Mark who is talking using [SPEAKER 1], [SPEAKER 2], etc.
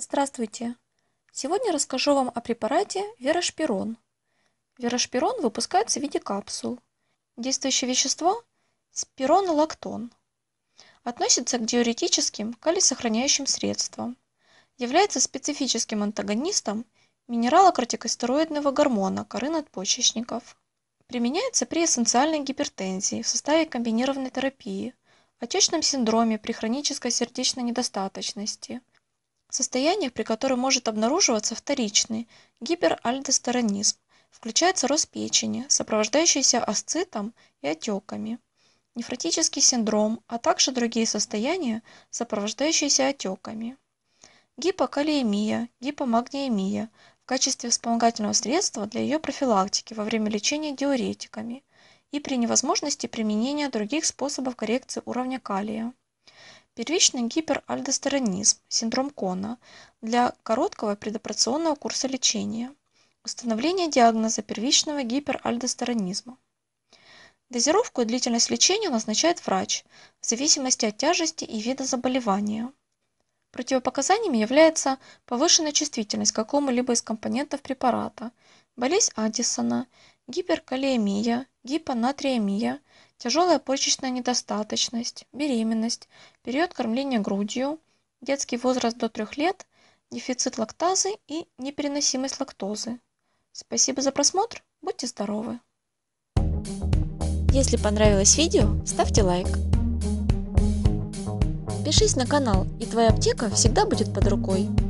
[SPEAKER 1] Здравствуйте! Сегодня расскажу вам о препарате верошпирон. Верошпирон выпускается в виде капсул. Действующее вещество – спиронолактон. Относится к диуретическим калисохраняющим средствам. Является специфическим антагонистом минералокортикостероидного гормона коры надпочечников. Применяется при эссенциальной гипертензии в составе комбинированной терапии, отечном синдроме при хронической сердечной недостаточности – Состояние, при котором может обнаруживаться вторичный гиперальдостеронизм, включается рост печени, сопровождающийся асцитом и отеками, нефротический синдром, а также другие состояния, сопровождающиеся отеками. Гипокалиемия, гипомагниемия в качестве вспомогательного средства для ее профилактики во время лечения диуретиками и при невозможности применения других способов коррекции уровня калия первичный гиперальдостеронизм, синдром Кона для короткого предоперационного курса лечения, установление диагноза первичного гиперальдостеронизма. Дозировку и длительность лечения назначает врач в зависимости от тяжести и вида заболевания. Противопоказаниями является повышенная чувствительность к какому-либо из компонентов препарата, болезнь Аддисона, гиперкалиемия, гипонатриемия, тяжелая почечная недостаточность, беременность, период кормления грудью, детский возраст до 3 лет, дефицит лактазы и непереносимость лактозы. Спасибо за просмотр, будьте здоровы! Если понравилось видео, ставьте лайк. Пишись на канал, и твоя аптека всегда будет под рукой.